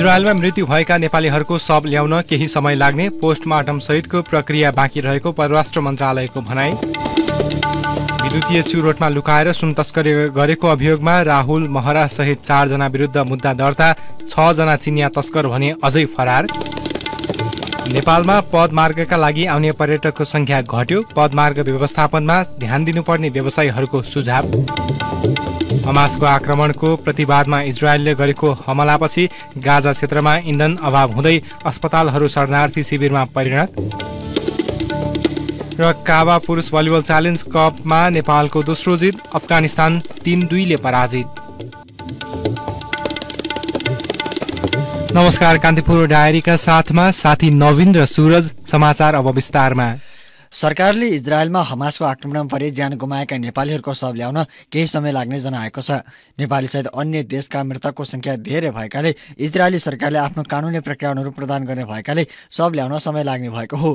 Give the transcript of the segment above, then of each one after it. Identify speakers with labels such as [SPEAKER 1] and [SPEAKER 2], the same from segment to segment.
[SPEAKER 1] इजरायलमा मृत्यु भएका नेपालीहरूको शव ल्याउन केही समय लाग्ने पोस्टमार्टम सहितको प्रक्रिया बाँकी रहेको परराष्ट्र मन्त्रालयको भनाई विद्युतीय चुरोटमा लुकाएर सुन तस्करी गरेको अभियोगमा राहुल महरा सहित चारजना विरुद्ध मुद्दा दर्ता छजना चिनिया तस्कर भने अझै फरार नेपालमा पदमार्गका लागि आउने पर्यटकको संख्या घट्यो पदमार्ग व्यवस्थापनमा ध्यान दिनुपर्ने व्यवसायीहरूको सुझाव हमासको आक्रमणको प्रतिवादमा इजरायलले गरेको हमलापछि गाजा क्षेत्रमा इन्धन अभाव हुँदै अस्पतालहरू शरणार्थी शिविरमा परिणत र काबा पुरुष भलिबल च्यालेन्ज कपमा नेपालको दोस्रो जित अफगानिस्तान तिन दुईले पराजित नमस्कार कान्तिपुर डायरीका साथमा साथी नवीन र सूरज समाचार अब विस्तारमा
[SPEAKER 2] सरकारले इजरायलमा हमासको आक्रमणमा परे ज्यान गुमाएका नेपालीहरूको शव ल्याउन केही समय लाग्ने जनाएको छ नेपाली सहित अन्य देशका मृतकको सङ्ख्या धेरै भएकाले इजरायली सरकारले आफ्नो कानुनी प्रक्रियाहरू प्रदान गर्ने भएकाले शव ल्याउन समय लाग्ने भएको हो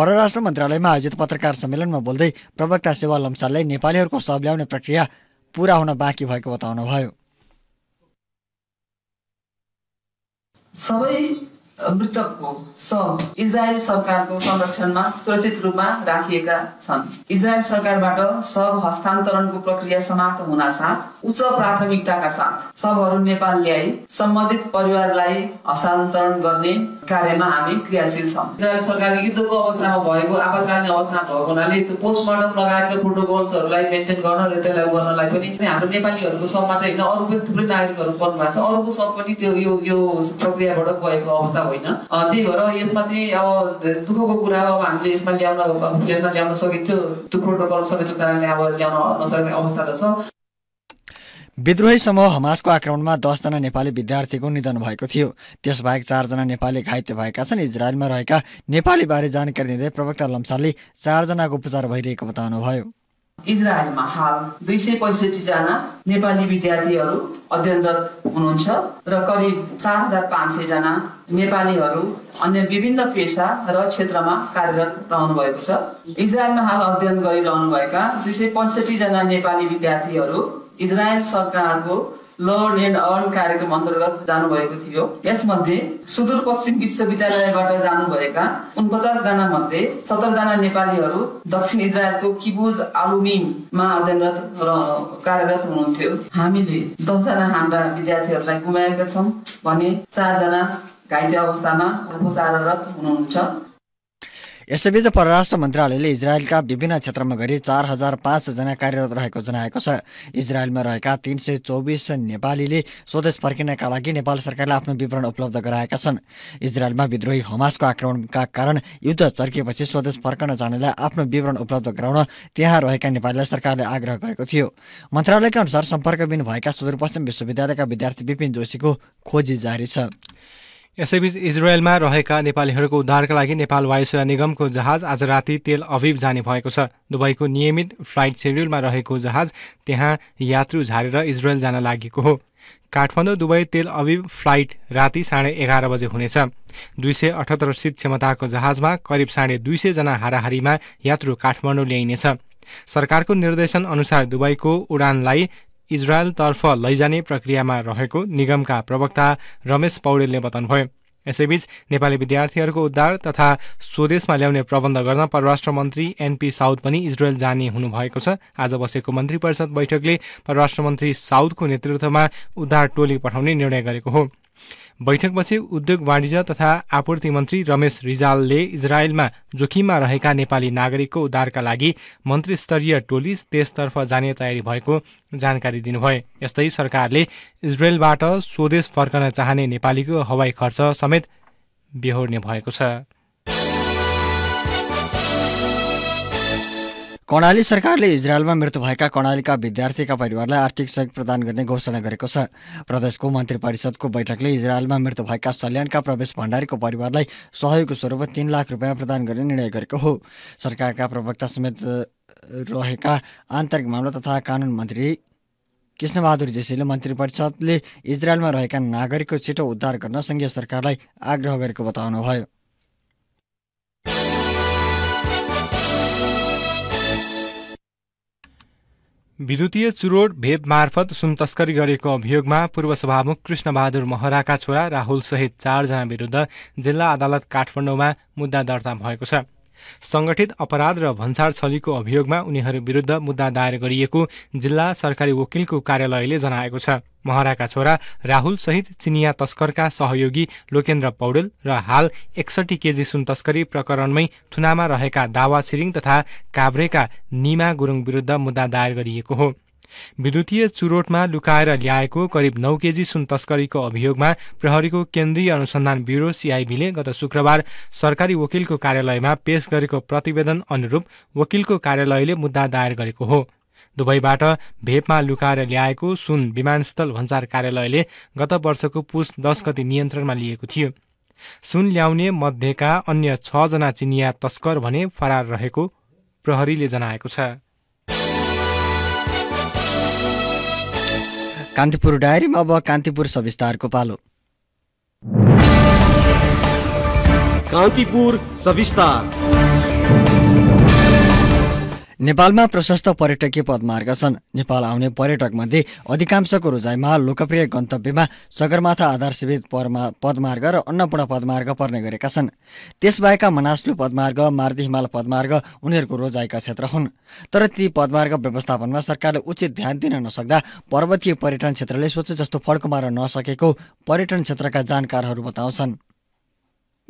[SPEAKER 2] परराष्ट्र मन्त्रालयमा आयोजित पत्रकार सम्मेलनमा बोल्दै प्रवक्ता सेवा लम्सालले नेपालीहरूको शव ल्याउने प्रक्रिया पुरा हुन बाँकी भएको बताउनुभयो
[SPEAKER 3] सबै मृतकको शव इजरायल सरकारको संरक्षणमा सुरक्षित रूपमा राखिएका छन् इजरायल सरकारबाट सब हस्तान्तरणको प्रक्रिया समाप्त हुनासाथ उच्च प्राथमिकताका साथ शवहरू नेपाल ल्याई सम्बन्धित परिवारलाई हस्तान्तरण गर्ने कार्यमा हामी क्रियाशील छौँ इजरायल सरकारले युद्धको अवस्थामा भएको आपतकालीन अवस्थामा भएको हुनाले त्यो पोस्टमार्टम लगायतका प्रोटोकल्सहरूलाई मेन्टेन गर्न र त्यसलाई गर्नलाई पनि हाम्रो नेपालीहरूको शव मात्रै होइन अरू पनि थुप्रै नागरिकहरू पर्नु भएको छ अरूको शव पनि त्यो यो प्रक्रियाबाट गएको अवस्था होइन त्यही भएर यसमा चाहिँ अब दुःखको कुरा अब हामीले यसमा ल्याउन ल्याउन ल्याउन सकेको थियो त्यो प्रोटोकल सबैको कारणले अब ल्याउन नसक्ने अवस्था त छ
[SPEAKER 2] विद्रोही समूह हमासको आक्रमणमा दसजना नेपाली विद्यार्थीको निधन भएको थियो त्यसबाहेक चारजना नेपाली घाइते भएका छन् इजरायलमा रहेका नेपालीबारे जानकारी दिँदै प्रवक्ता लम्सालले चारजनाको उपचार भइरहेको बताउनुभयो
[SPEAKER 3] इजरायलमा हाल दुई सय नेपाली विद्यार्थीहरू अध्ययनरत हुनुहुन्छ र करिब चार हजार पाँच सय जना नेपालीहरू अन्य विभिन्न पेसा र क्षेत्रमा कार्यरत रहनु भएको छ इजरायलमा हाल अध्ययन गरिरहनुभएका दुई सय पैँसठी जना नेपाली विद्यार्थीहरू इजरायल सरकारको लर्न एन्ड अर्न कार्यक्रम अन्तर्गत जानुभएको थियो यसमध्ये सुदूरपश्चिम विश्वविद्यालयबाट जानुभएका उनपचास जना मध्ये सत्र जना नेपालीहरू दक्षिण इजरायलको किबुज आलुमिनमा अध्ययनरत र कार्यरत हुनुहुन्थ्यो हामीले दसजना हाम्रा विद्यार्थीहरूलाई गुमाएका छौँ भने चारजना घाइते अवस्थामा उपचाररत हुनुहुन्छ
[SPEAKER 2] यसैबीच परराष्ट्र मन्त्रालयले इजरायलका विभिन्न क्षेत्रमा गरी चार हजार पाँचजना कार्यरत रहेको जनाएको छ इजरायलमा रहेका तिन सय चौबिस नेपालीले स्वदेश फर्किनका लागि नेपाल सरकारले आफ्नो विवरण उपलब्ध गराएका छन् इजरायलमा विद्रोही हमासको आक्रमणका कारण युद्ध चर्किएपछि स्वदेश फर्कन जानेलाई आफ्नो विवरण उपलब्ध गराउन त्यहाँ रहेका नेपालीलाई सरकारले आग्रह गरेको थियो मन्त्रालयका अनुसार सम्पर्कविहीन भएका सुदूरपश्चिम विश्वविद्यालयका विद्यार्थी विपिन जोशीको
[SPEAKER 1] खोजी जारी छ यसैबीच इजरायलमा रहेका नेपालीहरूको उद्धारका लागि नेपाल वायुसेवा निगमको जहाज आज राति तेल अभिब जाने भएको छ दुबईको नियमित फ्लाइट सेड्युलमा रहेको जहाज त्यहाँ यात्रु झारेर इजरायल जान लागेको हो काठमाडौँ दुबई तेल अभिब फ्लाइट राति साढे एघार बजे हुनेछ दुई सय अठहत्तर सिट क्षमताको जहाजमा करिब साढे दुई सयजना हाराहारीमा यात्रु काठमाडौँ ल्याइनेछ सरकारको निर्देशन अनुसार दुबईको उडानलाई इजरायलतर्फ लैजाने प्रक्रियामा रहेको निगमका प्रवक्ता रमेश पौडेलले बताउनुभयो यसैबीच नेपाली विद्यार्थीहरूको उद्धार तथा स्वदेशमा ल्याउने प्रबन्ध गर्न परराष्ट्र मन्त्री एनपी साउद पनि इजरायल जाने हुनुभएको छ आज बसेको मन्त्री परिषद बैठकले परराष्ट्र मन्त्री साउदको नेतृत्वमा उद्धार टोली पठाउने निर्णय गरेको हो बैठकपछि उद्योग वाणिज्य तथा आपूर्ति मन्त्री रमेश रिजालले इजरायलमा जोखिममा रहेका नेपाली नागरिकको उद्धारका लागि मन्त्रीस्तरीय टोली त्यसतर्फ जाने तयारी भएको जानकारी दिनुभयो यस्तै सरकारले इजरायलबाट स्वदेश फर्कन चाहने नेपालीको हवाई खर्च समेत बेहोर्ने भएको छ कर्णाली सरकारले इजरायलमा मृत्यु भएका
[SPEAKER 2] कर्णालीका विद्यार्थीका परिवारलाई आर्थिक सहयोग प्रदान गर्ने घोषणा गरेको छ प्रदेशको मन्त्री परिषदको बैठकले इजरायलमा मृत्यु भएका सल्यानका प्रवेश भण्डारीको परिवारलाई सहयोगको स्वरूप तीन लाख रुपियाँ प्रदान गर्ने निर्णय गरेको हो सरकारका प्रवक्ता समेत रहेका आन्तरिक मामला तथा कानुन मन्त्री कृष्णबहादुर जेसीले मन्त्री परिषदले इजरायलमा रहेका नागरिकको छिटो उद्धार गर्न सङ्घीय सरकारलाई आग्रह गरेको बताउनुभयो
[SPEAKER 1] विद्युतीय चुरोड भेप मार्फत सुन तस्करी गरेको अभियोगमा पूर्व सभामुख कृष्णबहादुर महराका छोरा राहुल सहित चारजना विरुद्ध जिल्ला अदालत काठमाडौँमा मुद्दा दर्ता भएको छ सङ्गठित अपराध र भन्सार छलीको अभियोगमा उनीहरू विरुद्ध मुद्दा दायर गरिएको जिल्ला सरकारी वकिलको कार्यालयले जनाएको छ महराका छोरा राहुल सहित चिनिया तस्करका सहयोगी लोकेन्द्र पौडेल र हाल एकसठी केजी सुन तस्करी प्रकरणमै थुनामा रहेका दावा छिरिङ तथा काभ्रेका निमा गुरुङ विरुद्ध मुद्दा दायर गरिएको हो विद्युतीय चुरोटमा लुकाएर ल्याएको करिब नौ केजी सुन तस्करीको अभियोगमा प्रहरीको केन्द्रीय अनुसन्धान ब्युरो सिआइबीले गत शुक्रबार सरकारी वकिलको कार्यालयमा पेश गरेको प्रतिवेदन अनुरूप वकिलको कार्यालयले मुद्दा दायर गरेको हो दुबईबाट भेपमा लुकाएर ल्याएको सुन विमानस्थल भन्सार कार्यालयले गत वर्षको पुस दस गति नियन्त्रणमा लिएको थियो सुन ल्याउने मध्येका अन्य छजना चिनिया तस्कर भने फरार रहेको प्रहरीले जनाएको छ कान्तिपुर डायरीमा अब कान्तिपुर सविस्तारको पालो
[SPEAKER 2] कान्तिपुर सविस्तार नेपालमा प्रशस्त पर्यटकीय पदमार्ग छन् नेपाल आउने पर्यटकमध्ये अधिकांशको रोजाइमा लोकप्रिय गन्तव्यमा सगरमाथा आधार शिविर पदमार्ग र अन्नपूर्ण पदमार्ग पर्ने गरेका छन् त्यसबाहेक मनास्लु पदमार्ग मार्दी हिमाल पदमार्ग उनीहरूको रोजाइका क्षेत्र हुन् तर ती पदमार्ग व्यवस्थापनमा सरकारले उचित ध्यान दिन नसक्दा पर्वतीय पर्यटन क्षेत्रले सोचे जस्तो फड्को मार्न नसकेको पर्यटन क्षेत्रका जानकारहरू बताउँछन्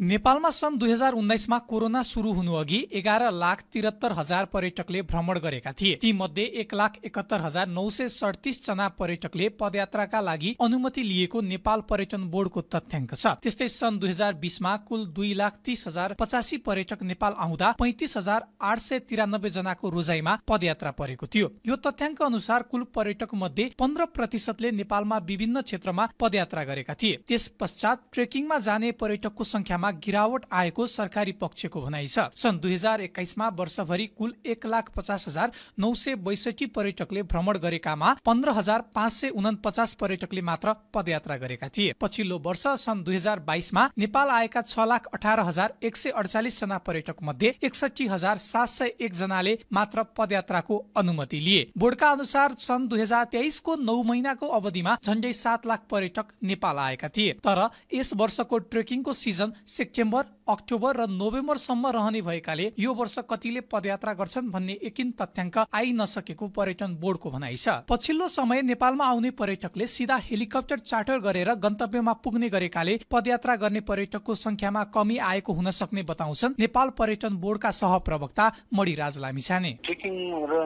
[SPEAKER 4] नेपालमा सन् दुई हजार उन्नाइसमा कोरोना सुरु हुनु अघि एघार लाख त्रिहत्तर हजार पर्यटकले भ्रमण गरेका थिए ती मध्ये एक लाख एकहत्तर हजार नौ सय सडतिस जना पर्यटकले पदयात्राका लागि अनुमति लिएको नेपाल पर्यटन बोर्डको तथ्याङ्क छ त्यस्तै सन् दुई हजार बिसमा कुल दुई लाख तीस हजार पचासी पर्यटक नेपाल आउँदा पैतिस हजार आठ सय तिरानब्बे जनाको रोजाइमा पदयात्रा परेको थियो यो तथ्याङ्क अनुसार कुल पर्यटक मध्ये पन्ध्र प्रतिशतले नेपालमा विभिन्न क्षेत्रमा पदयात्रा गरेका थिए त्यस पश्चात ट्रेकिङमा जाने पर्यटकको संख्यामा दरमा गिरावट आएको सरकारी पक्षको भनाइ छ सन् दुई हजार एक्काइसमा वर्षभरि कुल एक लाख पचास हजार नौ सय बैसठी पर्यटकले भ्रमण गरेकामा पन्ध्र हजार पाँच सय उनपचास पर्यटकले मात्र पदयात्रा गरेका थिए पछिल्लो वर्ष सन् दुई हजार बाइसमा नेपाल आएका छ लाख अठार हजार एक सय अडचालिस जना पर्यटक मध्ये एकसठी हजार सात सय एकजनाले मात्र पदयात्राको अनुमति लिए बोर्डका अनुसार सन् दुई हजार तेइसको नौ महिनाको अवधिमा झन्डै सात लाख पर्यटक नेपाल आएका थिए तर यस वर्षको ट्रेकिङको सिजन sick chamber अक्टोबर र नोभेम्बरसम्म रहने भएकाले यो वर्ष कतिले पदयात्रा गर्छन् भन्ने एकिन तथ्याङ्क आइ नसकेको पर्यटन बोर्डको भनाइ छ पछिल्लो समय नेपालमा आउने पर्यटकले सिधा हेलिकप्टर चार्टर गरेर गन्तव्यमा पुग्ने गरेकाले पदयात्रा गर्ने पर्यटकको संख्यामा कमी आएको हुन सक्ने बताउँछन् नेपाल पर्यटन बोर्डका सहप्रवक्ता प्रवक्ता मणिराज लामिछाने
[SPEAKER 5] ट्रेकिङ र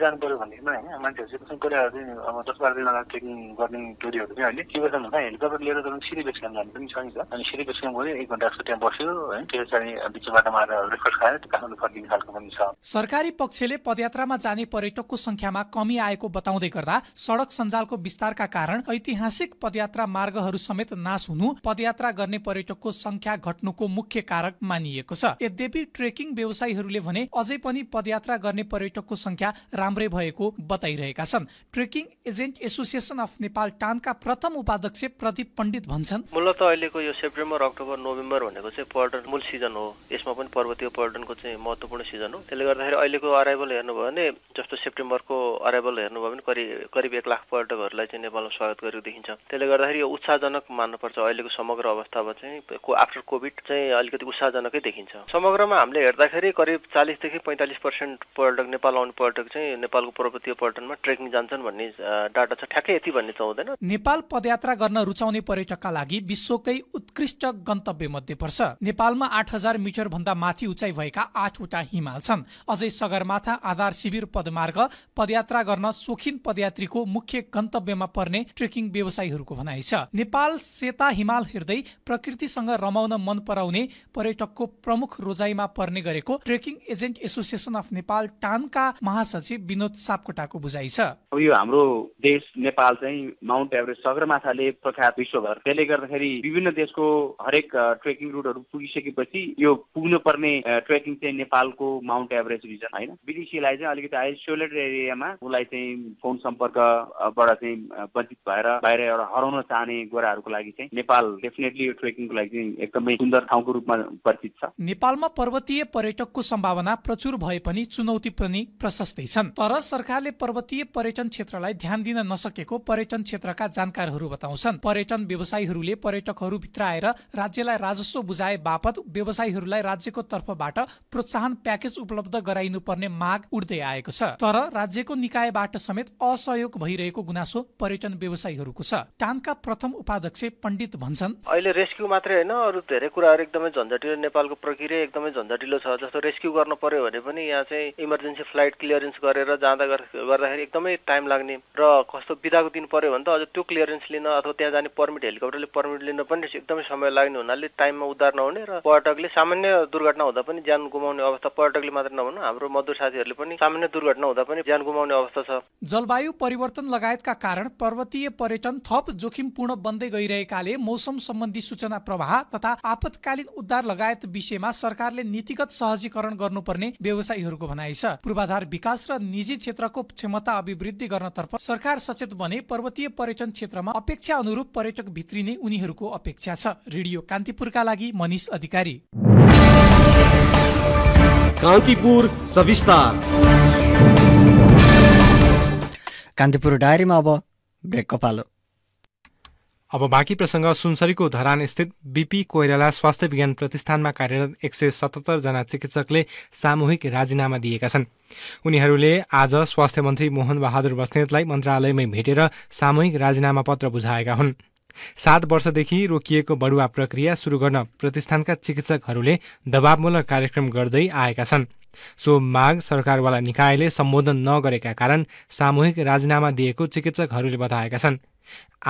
[SPEAKER 5] जानु पर्यो भनेमा होइन मान्छेहरू चाहिँ कुराहरू अब दस दिन लगाएर ट्रेकिङ गर्ने चाहिँ अहिले के गर्छ भन्दा हेलिकप्टर लिएर तपाईँ सिधै बेसक्याम्प जानु पनि छ नि त अनि सिधै बेसक्याम्प गयो एक घन्टा जस्तो त्यहाँ बस्यो होइन बिच बाटोमा आएर रेकर्ड खाएर काठमाडौँ फर्किने खालको पनि छ
[SPEAKER 4] सरकारी पक्षले पदयात्रामा जाने पर्यटकको संख्यामा कमी आएको बताउँदै गर्दा सडक सञ्जालको विस्तारका कारण ऐतिहासिक पदयात्रा मार्गहरू समेत नाश हुनु पदयात्रा गर्ने पर्यटकको संख्या घट्नुको मुख्य कारक मानिएको छ यद्यपि ट्रेकिङ व्यवसायीहरूले भने अझै पनि पदयात्रा गर्ने पर्यटकको संख्या राम्रै भएको बताइरहेका छन् trekking agent association of Nepal टानका प्रथम उपाध्यक्ष प्रदीप पण्डित भन्छन्
[SPEAKER 5] मूलत अहिलेको यो सेप्टेम्बर अक्टोबर नोभेम्बर भनेको चाहिँ पर्यटन मूल सिजन हो यसमा पनि पर्वतीय पर्यटनको चाहिँ महत्त्वपूर्ण सिजन हो त्यसले गर्दाखेरि अहिलेको अराइभल हेर्नुभयो भने जस्तो सेप्टेम्बरको अराइभल हेर्नुभयो भने करिब करिब एक लाख पर्यटकहरूलाई चाहिँ नेपालमा स्वागत गरेको देखिन्छ त्यसले गर्दाखेरि यो उत्साहजनक मान्नुपर्छ अहिलेको समग्र अवस्थामा चाहिँ आफ्टर कोभिड चाहिँ अलिकति उत्साहजनकै देखिन्छ समग्रमा हामीले हेर्दाखेरि करिब चालिसदेखि पैँतालिस पर्सेन्ट पर्यटक नेपाल आउने पर्यटक चाहिँ नेपालको पर्वतीय पर्यटनमा ट्रेकिङ जान्छन् भन्ने डाटा छ ठ्याक्कै यति भन्ने त
[SPEAKER 4] नेपाल पद यात्रा गर्न रुचाउने पर्यटकका लागि विश्वकै उत्कृष्ट गन्तव्य मध्ये पर्छ नेपालमा आठ हजार मिटर भन्दा माथि उचाइ भएका आठवटा हिमाल छन् अझै सगरमाथा आधार शिविर पदमार्ग पदयात्रा गर्न सोखिन पदयात्रीको मुख्य गन्तव्यमा पर्ने ट्रेकिङ व्यवसायीहरूको भनाइ छ नेपाल सेता हिमाल हेर्दै प्रकृतिसँग रमाउन मन पराउने पर्यटकको प्रमुख रोजाइमा पर्ने गरेको trekking agent association of Nepal टानका महासचिव विनोद सापकोटाको बुझाइ छ
[SPEAKER 5] यो हाम्रो देश नेपाल चाहिँ माउन्ट एभरेस्ट माछाले प्रख्यात विश्वभर त्यसले गर्दाखेरि विभिन्न देशको हरेक ट्रेकिङ रुटहरू पुगिसकेपछि यो पुग्नुपर्ने ट्रेकिङ चाहिँ नेपालको माउन्ट एभरेस्ट रिजन होइन विदेशीलाई चाहिँ अलिकति आइसोलेटेड एरियामा उसलाई चाहिँ फोन सम्पर्कबाट चाहिँ वञ्चित भएर बाहिर एउटा हराउन चाहने गोराहरूको लागि चाहिँ नेपाल डेफिनेटली यो ट्रेकिङको लागि चाहिँ एकदमै सुन्दर ठाउँको रूपमा परिचित छ
[SPEAKER 4] नेपालमा पर्वतीय पर्यटकको सम्भावना प्रचुर भए पनि चुनौती पनि प्रशस्तै छन् तर सरकारले पर्वतीय पर्यटन क्षेत्रलाई ध्यान दिन नसकेको पर्यटन क्षेत्रका जानकारहरू विशेषज्ञहरू बताउँछन् पर्यटन व्यवसायीहरूले भित्र आएर राज्यलाई राजस्व बुझाए बापत व्यवसायीहरूलाई राज्यको तर्फबाट प्रोत्साहन प्याकेज उपलब्ध गराइनुपर्ने माग उठ्दै आएको छ तर राज्यको निकायबाट समेत असहयोग भइरहेको गुनासो पर्यटन व्यवसायीहरूको छ टानका प्रथम उपाध्यक्ष पण्डित भन्छन्
[SPEAKER 5] अहिले रेस्क्यु मात्रै होइन अरू धेरै कुराहरू एकदमै झन्झटिलो नेपालको प्रक्रिया एकदमै झन्झटिलो छ जस्तो रेस्क्यु गर्नु पर्यो भने पनि यहाँ चाहिँ इमर्जेन्सी फ्लाइट क्लियरेन्स गरेर जाँदा गर्दाखेरि एकदमै टाइम लाग्ने र कस्तो बिदाको दिन पर्यो भने त अझ त्यो क्लियरेन्स लिन अथवा त्यहाँ जाने पर्मिट हेलिकप्टरले पर्मिट लिन पनि एकदमै समय लाग्ने हुनाले टाइममा उद्धार नहुने र पर्यटकले सामान्य दुर्घटना हुँदा पनि ज्यान गुमाउने अवस्था पर्यटकले मात्र नभन हाम्रो मजदुर साथीहरूले पनि सामान्य दुर्घटना हुँदा पनि ज्यान गुमाउने अवस्था छ
[SPEAKER 4] जलवायु परिवर्तन लगायतका कारण पर्वतीय पर्यटन थप जोखिमपूर्ण बन्दै गइरहेकाले मौसम सम्बन्धी सूचना प्रवाह तथा आपतकालीन उद्धार लगायत विषयमा सरकारले नीतिगत सहजीकरण गर्नुपर्ने व्यवसायीहरूको भनाइ छ पूर्वाधार विकास र निजी क्षेत्रको क्षमता अभिवृद्धि गर्नतर्फ सरकार सचेत बने पर्वतीय पर्यटन क्षेत्रमा अपेक्षा अनुरूप पर्यटक भित्रिने उनीहरूको अपेक्षा छ रेडियो कान्तिपुरका लागि मनिष अधिकारी कान्तिपुर सविस्तार
[SPEAKER 2] कान्तिपुर डायरीमा अब ब्रेकको पालो
[SPEAKER 1] अब बाँकी प्रसङ्ग सुनसरीको धरान स्थित बिपी कोइराला स्वास्थ्य विज्ञान प्रतिष्ठानमा कार्यरत एक सय सतहत्तरजना चिकित्सकले सामूहिक राजीनामा दिएका छन् उनीहरूले आज स्वास्थ्य मन्त्री मोहन बहादुर बस्नेतलाई मन्त्रालयमै भेटेर सामूहिक राजीनामा पत्र बुझाएका हुन् सात वर्षदेखि रोकिएको बढुवा प्रक्रिया सुरु गर्न प्रतिष्ठानका चिकित्सकहरूले दबावमूलक कार्यक्रम गर्दै आएका छन् सो माग सरकारवाला निकायले सम्बोधन नगरेका कारण सामूहिक राजीनामा दिएको चिकित्सकहरूले बताएका छन्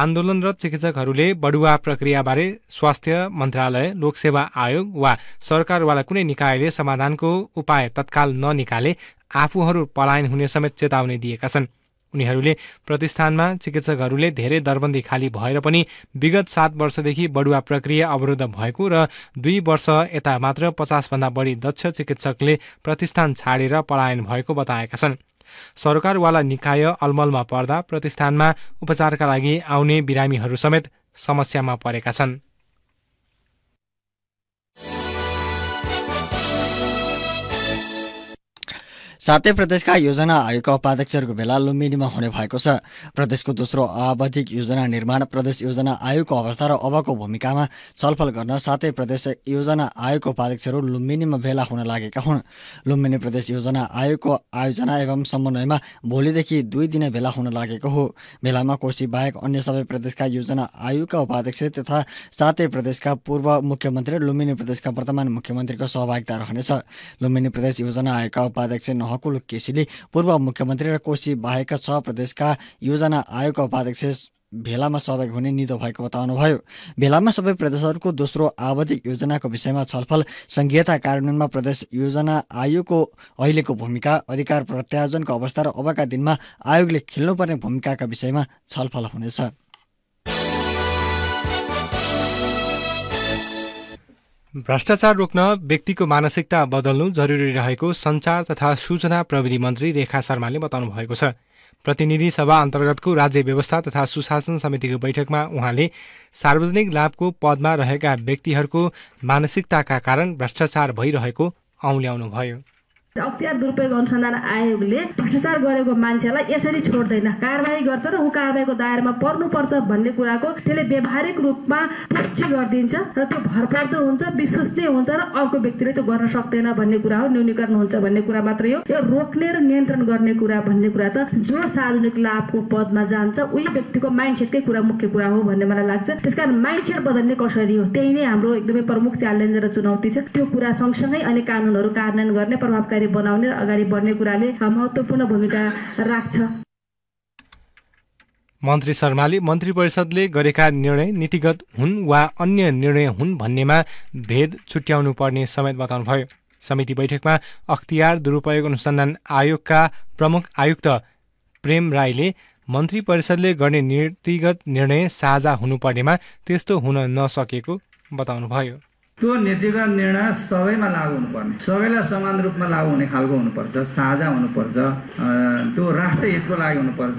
[SPEAKER 1] आन्दोलनरत चिकित्सकहरूले बढुवा प्रक्रियाबारे स्वास्थ्य मन्त्रालय लोकसेवा आयोग वा सरकारवाला कुनै निकायले समाधानको उपाय तत्काल ननिकाले आफूहरू पलायन हुने समेत चेतावनी दिएका छन् उनीहरूले प्रतिष्ठानमा चिकित्सकहरूले धेरै दरबन्दी खाली भएर पनि विगत सात वर्षदेखि बढुवा प्रक्रिया अवरुद्ध भएको र दुई वर्ष यता मात्र पचासभन्दा बढी दक्ष चिकित्सकले प्रतिष्ठान छाडेर पलायन भएको बताएका छन् सरकारवाला निकाय अलमलमा पर्दा प्रतिष्ठानमा उपचारका लागि आउने बिरामीहरू समेत समस्यामा परेका छन्
[SPEAKER 2] सातै प्रदेशका योजना आयोगका उपाध्यक्षहरूको भेला लुम्बिनीमा हुने भएको छ प्रदेशको दोस्रो आवधिक योजना निर्माण प्रदेश योजना आयोगको अवस्था र अबको भूमिकामा छलफल गर्न सातै प्रदेश योजना आयोगको उपाध्यक्षहरू लुम्बिनीमा भेला हुन लागेका हुन् लुम्बिनी प्रदेश योजना आयोगको आयोजना एवं समन्वयमा भोलिदेखि दुई दिन भेला हुन लागेको हो भेलामा कोशी बाहेक अन्य सबै प्रदेशका योजना आयोगका उपाध्यक्ष तथा सातै प्रदेशका पूर्व मुख्यमन्त्री लुम्बिनी प्रदेशका वर्तमान मुख्यमन्त्रीको सहभागिता रहनेछ लुम्बिनी प्रदेश योजना आयोगका उपाध्यक्ष हकुल केसीले पूर्व मुख्यमन्त्री र कोशी बाहेकका छ प्रदेशका योजना आयोगका उपाध्यक्ष भेलामा सहभागी हुने निधो भएको बताउनुभयो भेलामा सबै प्रदेशहरूको दोस्रो आवधिक योजनाको विषयमा छलफल संघीयता कार्यान्वयनमा प्रदेश योजना आयोगको अहिलेको भूमिका अधिकार प्रत्यायोजनको अवस्था र अबका दिनमा आयोगले खेल्नुपर्ने
[SPEAKER 1] भूमिकाका विषयमा छलफल हुनेछ भ्रष्टाचार रोक्न व्यक्तिको मानसिकता बदल्नु जरुरी रहेको सञ्चार तथा सूचना प्रविधि मन्त्री रेखा शर्माले बताउनु भएको छ प्रतिनिधि सभा अन्तर्गतको राज्य व्यवस्था तथा सुशासन समितिको बैठकमा उहाँले सार्वजनिक लाभको पदमा रहेका व्यक्तिहरूको मानसिकताका कारण भ्रष्टाचार भइरहेको औल्याउनुभयो
[SPEAKER 3] अख्तियार दुरुपयोग अनुसन्धान आयोगले भ्रष्टाचार गरेको मान्छेलाई यसरी छोड्दैन कारवाही गर्छ र ऊ कारवाहीको दायरामा पर्नुपर्छ भन्ने कुराको त्यसले व्यवहारिक रूपमा पुष्टि गरिदिन्छ र त्यो भरपर्दो हुन्छ विश्वसनीय हुन्छ र अर्को व्यक्तिले त्यो गर्न सक्दैन भन्ने कुरा हो न्यूनीकरण हुन्छ भन्ने कुरा मात्रै हो यो रोक्ने र नियन्त्रण गर्ने कुरा भन्ने कुरा त जो सार्वजनिक लाभको पदमा जान्छ उही व्यक्तिको माइन्डसेटकै कुरा मुख्य कुरा हो भन्ने मलाई लाग्छ त्यसकारण माइन्डसेट बदल्ने कसरी हो त्यही नै हाम्रो एकदमै प्रमुख च्यालेन्ज र चुनौती छ त्यो कुरा सँगसँगै अनि कानुनहरू कार्यान्वयन गर्ने प्रभावकारी अगाडि बनाउने र अगाडि बढ्ने कुराले महत्त्वपूर्ण भूमिका राख्छ
[SPEAKER 1] मन्त्री शर्माले मन्त्री परिषदले गरेका निर्णय नीतिगत हुन् वा अन्य निर्णय हुन् भन्नेमा भेद छुट्याउनु पर्ने समेत बताउनुभयो समिति बैठकमा अख्तियार दुरुपयोग अनुसन्धान आयोगका प्रमुख आयुक्त प्रेम राईले मन्त्री परिषदले गर्ने नीतिगत निर्णय साझा हुनुपर्नेमा त्यस्तो हुन नसकेको बताउनुभयो
[SPEAKER 5] त्यो नीतिगत निर्णय सबैमा लागु हुनुपर्ने सबैलाई समान रूपमा लागु हुने खालको हुनुपर्छ साझा हुनुपर्छ त्यो राष्ट्र हितको लागि हुनुपर्छ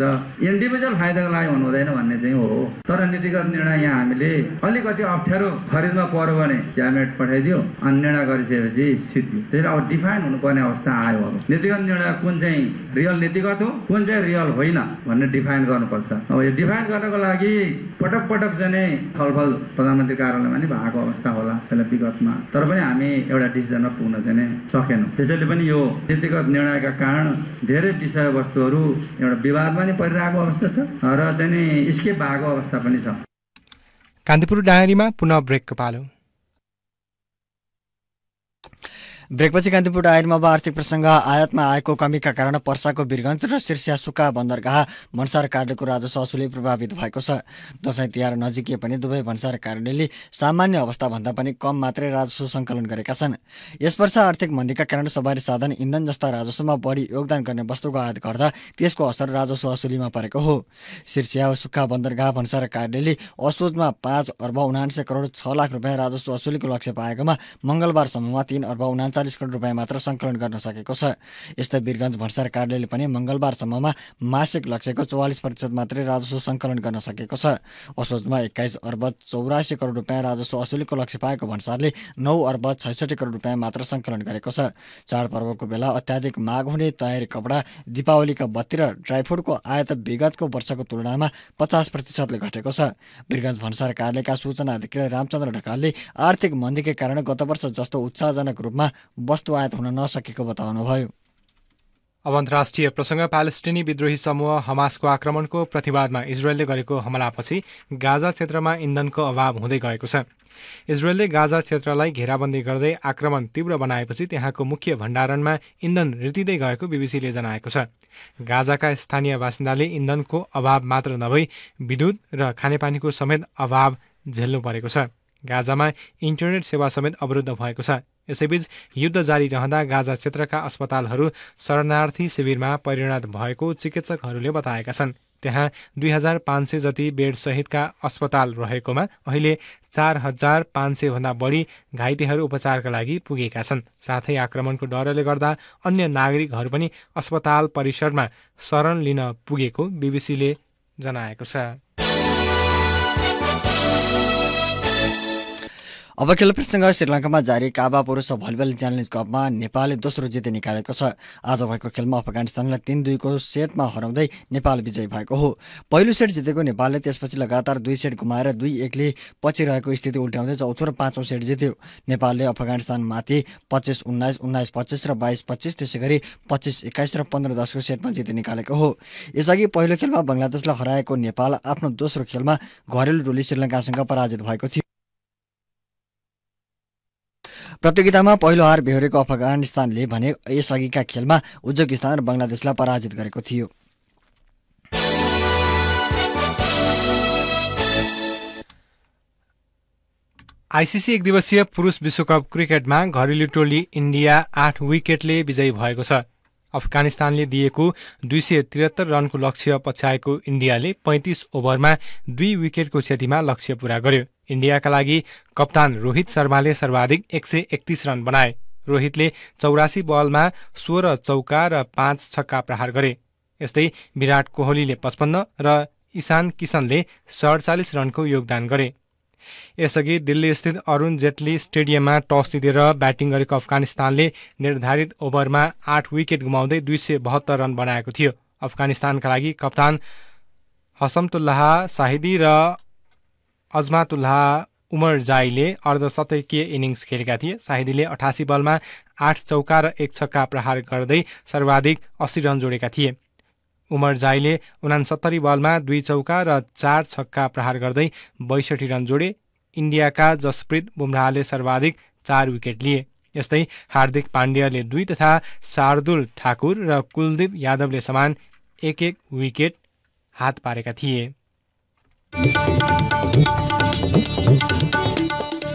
[SPEAKER 5] इन्डिभिजुअल फाइदाको लागि हुनु हुँदैन भन्ने चाहिँ हो तर नीतिगत निर्णय यहाँ हामीले अलिकति अप्ठ्यारो खरिदमा पर्यो भने क्याबिनेट पठाइदियो अनि निर्णय गरिसकेपछि सिद्धि त्यसले अब डिफाइन हुनुपर्ने अवस्था आयो अब नीतिगत निर्णय कुन चाहिँ रियल नीतिगत हो कुन चाहिँ रियल होइन भन्ने डिफाइन गर्नुपर्छ अब यो डिफाइन गर्नको लागि पटक पटक चाहिँ नै छलफल प्रधानमन्त्री कार्यालयमा नि भएको अवस्था होला त्यसलाई विगतमा तर पनि हामी एउटा डिसिजनमा पुग्न चाहिँ सकेनौँ त्यसैले पनि यो नीतिगत निर्णयका कारण धेरै विषय विषयवस्तुहरू एउटा विवादमा नै परिरहेको अवस्था छ र चाहिँ स्केप भएको अवस्था पनि छ
[SPEAKER 1] कान्तिपुर डायरीमा पुनः ब्रेकको पालो ब्रेकपछि कान्तिपुर आयनमा
[SPEAKER 2] आर्थिक प्रसङ्ग आयातमा आएको कमीका कारण पर्साको वीरगञ्ज र सुक्खा बन्दरगाह भन्सार कार्यालयको राजस्व असुली प्रभावित भएको छ दसैँ तिहार नजिकिए पनि दुवै भन्सार कार्यालयले सामान्य अवस्थाभन्दा पनि कम मात्रै राजस्व सङ्कलन गरेका छन् यस वर्ष आर्थिक मन्दीका कारण सवारी साधन इन्धन जस्ता राजस्वमा बढी योगदान गर्ने वस्तुको आयात गर्दा त्यसको असर राजस्व असुलीमा परेको हो शीर्षिया सुक्खा बन्दरगाह भन्सार कार्यालयले असोजमा पाँच अर्ब उनान्से करोड छ लाख रुपियाँ राजस्व असुलीको लक्ष्य पाएकोमा मङ्गलबारसम्ममा तिन अर्ब उनान्चा चालिस करोड रुपियाँ मात्र सङ्कलन गर्न सकेको छ यस्तै वीरगञ्ज भन्सार कार्यालयले पनि मङ्गलबारसम्ममा मासिक लक्ष्यको चौवालिस प्रतिशत मात्रै राजस्व सङ्कलन गर्न सकेको छ असोजमा एक्काइस अर्ब चौरासी करोड रुपियाँ राजस्व असुलीको लक्ष्य पाएको भन्सारले नौ अर्ब छैसठी करोड रुपियाँ मात्र सङ्कलन गरेको छ चाडपर्वको बेला अत्याधिक माग हुने तयारी कपडा दिपावलीका बत्ती र फ्रुटको आयात विगतको वर्षको तुलनामा पचास प्रतिशतले घटेको छ वीरगञ्ज भन्सार कार्यालयका सूचना अधिकारी रामचन्द्र ढकालले आर्थिक मन्दीकै कारण गत वर्ष जस्तो उत्साहजनक रूपमा वस्तु आयात हुन नसकेको
[SPEAKER 1] बताउनुभयो अब अन्तर्राष्ट्रिय प्रसङ्ग प्यालेस्टिनी विद्रोही समूह हमासको आक्रमणको प्रतिवादमा इजरायलले गरेको हमलापछि गाजा क्षेत्रमा इन्धनको अभाव हुँदै गएको छ इजरायलले गाजा क्षेत्रलाई घेराबन्दी गर्दै आक्रमण तीव्र बनाएपछि त्यहाँको मुख्य भण्डारणमा इन्धन रितिँदै गएको बिबिसीले जनाएको छ गाजाका स्थानीय बासिन्दाले इन्धनको अभाव मात्र नभई विद्युत र खानेपानीको समेत अभाव झेल्नु परेको छ गाजामा इन्टरनेट सेवा समेत अवरुद्ध भएको छ यसैबीच युद्ध जारी रहँदा गाजा क्षेत्रका अस्पतालहरू शरणार्थी शिविरमा परिणत भएको चिकित्सकहरूले बताएका छन् त्यहाँ दुई हजार पाँच सय जति बेडसहितका अस्पताल रहेकोमा अहिले चार हजार पाँच सय भन्दा बढी घाइतेहरू उपचारका लागि पुगेका छन् साथै आक्रमणको डरले गर्दा अन्य नागरिकहरू पनि अस्पताल परिसरमा शरण लिन पुगेको बिबिसीले जनाएको छ
[SPEAKER 2] अब खेल प्रसङ्ग श्रीलङ्कामा जारी काबा पुरुष भलिबल च्यालेन्ज कपमा नेपालले दोस्रो जिते निकालेको छ आज भएको खेलमा अफगानिस्तानलाई तिन दुईको सेटमा हराउँदै नेपाल विजयी भएको हो पहिलो सेट जितेको नेपालले त्यसपछि लगातार दुई सेट गुमाएर दुई एकले पछि रहेको स्थिति उल्ट्याउँदै चौथो र पाँचौँ सेट जित्यो नेपालले अफगानिस्तानमाथि पच्चिस उन्नाइस उन्नाइस पच्चिस र बाइस पच्चिस त्यसै गरी पच्चिस एक्काइस र पन्ध्र दसको सेटमा जित निकालेको हो यसअघि पहिलो खेलमा बङ्गलादेशलाई हराएको नेपाल आफ्नो दोस्रो खेलमा घरेलु टोली श्रीलङ्कासँग पराजित भएको थियो प्रतियोगितामा पहिलो हार बेहोरेको अफगानिस्तानले भने यसअघिका खेलमा उज्बेकिस्तान र बङ्गलादेशलाई पराजित गरेको थियो
[SPEAKER 1] आइसिसी एक दिवसीय पुरुष विश्वकप क्रिकेटमा घरेलु टोली इन्डिया आठ विकेटले विजयी भएको छ अफगानिस्तानले दिएको दुई सय त्रिहत्तर रनको लक्ष्य पछ्याएको इन्डियाले पैँतिस ओभरमा दुई विकेटको क्षतिमा लक्ष्य पूरा गर्यो इन्डियाका लागि कप्तान रोहित शर्माले सर्वाधिक एक सय एकतिस रन बनाए रोहितले चौरासी बलमा सोह्र चौका र पाँच छक्का प्रहार गरे यस्तै विराट कोहलीले पचपन्न र ईशान किसनले सडचालिस रनको योगदान गरे यसअघि दिल्लीस्थित अरुण जेटली स्टेडियममा टस जितेर ब्याटिङ गरेको अफगानिस्तानले निर्धारित ओभरमा आठ विकेट गुमाउँदै दुई सय बहत्तर रन बनाएको थियो अफगानिस्तानका लागि कप्तान हसमतुल्लाह साहिदी र अजमातुल्लाह उमर जाईले अर्धशतकीय इनिङ्स खेलेका थिए साहिदीले अठासी बलमा आठ चौका र एक छक्का प्रहार गर्दै सर्वाधिक अस्सी रन जोडेका थिए उमर जाईले उनासत्तरी बलमा दुई चौका र चार छक्का प्रहार गर्दै बैसठी रन जोडे इन्डियाका जसप्रीत बुमराहले सर्वाधिक चार विकेट लिए यस्तै हार्दिक पाण्ड्यले दुई तथा शार्दुल ठाकुर र कुलदीप यादवले समान एक एक विकेट हात पारेका थिए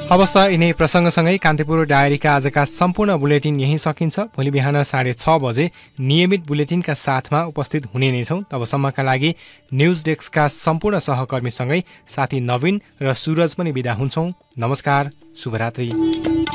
[SPEAKER 1] हवस् त यिनै प्रसङ्गसँगै कान्तिपुर डायरीका आजका सम्पूर्ण बुलेटिन यहीँ सकिन्छ भोलि बिहान साढे छ बजे नियमित बुलेटिनका साथमा उपस्थित हुने नै छौँ तबसम्मका लागि न्युज डेस्कका सम्पूर्ण सहकर्मीसँगै साथी नवीन र सूरज पनि विदा हुन्छौँ नमस्कार शुभरात्री